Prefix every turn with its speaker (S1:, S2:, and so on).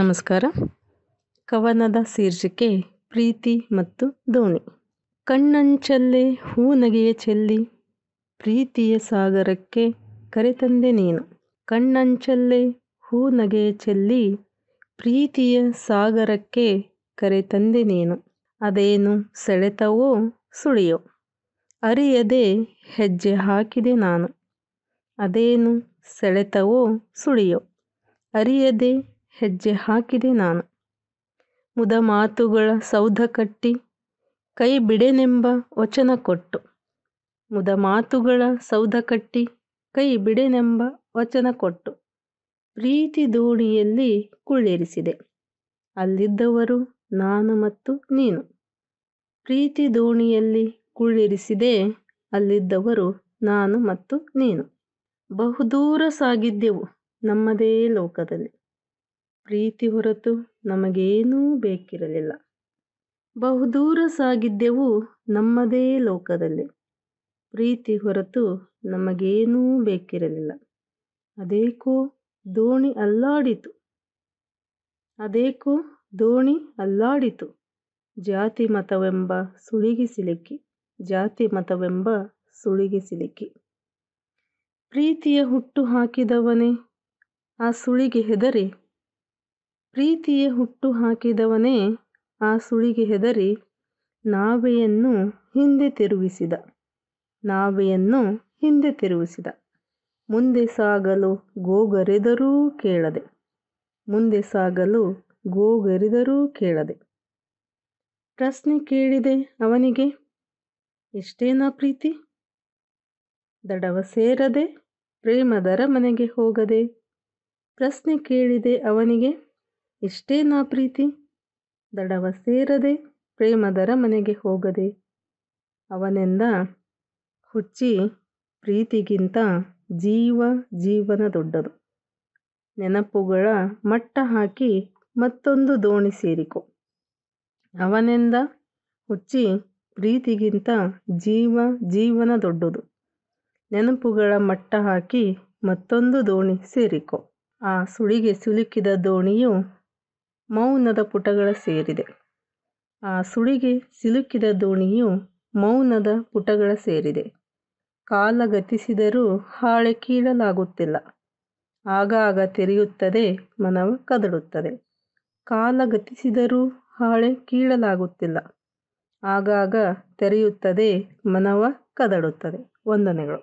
S1: ನಮಸ್ಕಾರ ಕವನದ ಶೀರ್ಷಿಕೆ ಪ್ರೀತಿ ಮತ್ತು ದೋಣಿ ಕಣ್ಣಂಚಲ್ಲೇ ಹೂನಗೆಯ ಚೆಲ್ಲಿ ಪ್ರೀತಿಯ ಸಾಗರಕ್ಕೆ ಕರೆತಂದೆ ನೀನು ಕಣ್ಣಂಚಲ್ಲೇ ಹೂನಗೆಯ ಚೆಲ್ಲಿ ಪ್ರೀತಿಯ ಸಾಗರಕ್ಕೆ ಕರೆತಂದೆ ನೀನು ಅದೇನು ಸೆಳೆತವೋ ಸುಳಿಯೋ ಅರಿಯದೆ ಹೆಜ್ಜೆ ಹಾಕಿದೆ ನಾನು ಅದೇನು ಸೆಳೆತವೋ ಸುಳಿಯೋ ಅರಿಯದೆ ಹೆಜ್ಜೆ ಹಾಕಿದೆ ನಾನು ಮುದ ಮಾತುಗಳ ಸೌಧ ಕಟ್ಟಿ ಕೈ ಬಿಡೆನೆಂಬ ವಚನ ಕೊಟ್ಟು ಮುದ ಮಾತುಗಳ ಸೌಧ ಕಟ್ಟಿ ಕೈ ಬಿಡೆನೆಂಬ ವಚನ ಕೊಟ್ಟು ಪ್ರೀತಿ ದೋಣಿಯಲ್ಲಿ ಕುಳ್ಳಿರಿಸಿದೆ ಅಲ್ಲಿದ್ದವರು ನಾನು ಮತ್ತು ನೀನು ಪ್ರೀತಿ ದೋಣಿಯಲ್ಲಿ ಕುಳ್ಳಿರಿಸಿದೆ ಅಲ್ಲಿದ್ದವರು ನಾನು ಮತ್ತು ನೀನು ಬಹುದೂರ ಸಾಗಿದ್ದೆವು ನಮ್ಮದೇ ಲೋಕದಲ್ಲಿ ಪ್ರೀತಿ ಹೊರತು ನಮಗೇನೂ ಬೇಕಿರಲಿಲ್ಲ ಬಹುದೂರ ಸಾಗಿದ್ದೆವು ನಮ್ಮದೇ ಲೋಕದಲ್ಲಿ ಪ್ರೀತಿ ಹೊರತು ನಮಗೇನೂ ಬೇಕಿರಲಿಲ್ಲ ಅದೇಕೋ ದೋಣಿ ಅಲ್ಲಾಡಿತು ಅದೇಕೋ ದೋಣಿ ಅಲ್ಲಾಡಿತು ಜಾತಿ ಮತವೆಂಬ ಸುಳಿಗೆ ಸಿಲುಕಿ ಜಾತಿ ಮತವೆಂಬ ಸುಳಿಗೆ ಸಿಲುಕಿ ಪ್ರೀತಿಯ ಹುಟ್ಟು ಹಾಕಿದವನೇ ಆ ಸುಳಿಗೆ ಹೆದರಿ ಪ್ರೀತಿಯೇ ಹುಟ್ಟು ಹಾಕಿದವನೇ ಆ ಸುಳಿಗೆ ಹೆದರಿ ನಾವೆಯನ್ನು ಹಿಂದೆ ತಿರುಗಿಸಿದ ನಾವೆಯನ್ನು ಹಿಂದೆ ತಿರುಗಿಸಿದ ಮುಂದೆ ಸಾಗಲು ಗೋಗರೆದರೂ ಕೇಳದೆ ಮುಂದೆ ಸಾಗಲು ಗೋಗರೆದರೂ ಕೇಳದೆ ಪ್ರಶ್ನೆ ಕೇಳಿದೆ ಅವನಿಗೆ ಎಷ್ಟೇನಾ ಪ್ರೀತಿ ದಡವ ಸೇರದೆ ಪ್ರೇಮದರ ಮನೆಗೆ ಹೋಗದೆ ಪ್ರಶ್ನೆ ಕೇಳಿದೆ ಅವನಿಗೆ ಎಷ್ಟೇ ನಾ ಪ್ರೀತಿ ದಡವ ಸೇರದೆ ಪ್ರೇಮದರ ಮನೆಗೆ ಹೋಗದೆ ಅವನೆಂದ ಹುಚ್ಚಿ ಪ್ರೀತಿಗಿಂತ ಜೀವ ಜೀವನ ದೊಡ್ಡದು ನೆನಪುಗಳ ಮಟ್ಟ ಹಾಕಿ ಮತ್ತೊಂದು ದೋಣಿ ಸೇರಿಕೊ ಅವನೆಂದ ಹುಚ್ಚಿ ಪ್ರೀತಿಗಿಂತ ಜೀವ ಜೀವನ ದೊಡ್ಡದು ನೆನಪುಗಳ ಮಟ್ಟ ಹಾಕಿ ಮತ್ತೊಂದು ದೋಣಿ ಸೇರಿಕೊ ಆ ಸುಳಿಗೆ ಸಿಲುಕಿದ ದೋಣಿಯು ಮೌನದ ಪುಟಗಳ ಸೇರಿದೆ ಆ ಸುಳಿಗೆ ಸಿಲುಕಿದ ದೋಣಿಯು ಮೌನದ ಪುಟಗಳ ಸೇರಿದೆ ಕಾಲ ಗತಿಸಿದರೂ ಹಾಳೆ ಕೀಳಲಾಗುತ್ತಿಲ್ಲ ಆಗಾಗ ತೆರೆಯುತ್ತದೆ ಮನವ ಕದಡುತ್ತದೆ ಕಾಲ ಗತಿಸಿದರೂ ಹಾಳೆ ಕೀಳಲಾಗುತ್ತಿಲ್ಲ ಆಗಾಗ ತೆರೆಯುತ್ತದೆ ಮನವ ಕದಡುತ್ತದೆ ವಂದನೆಗಳು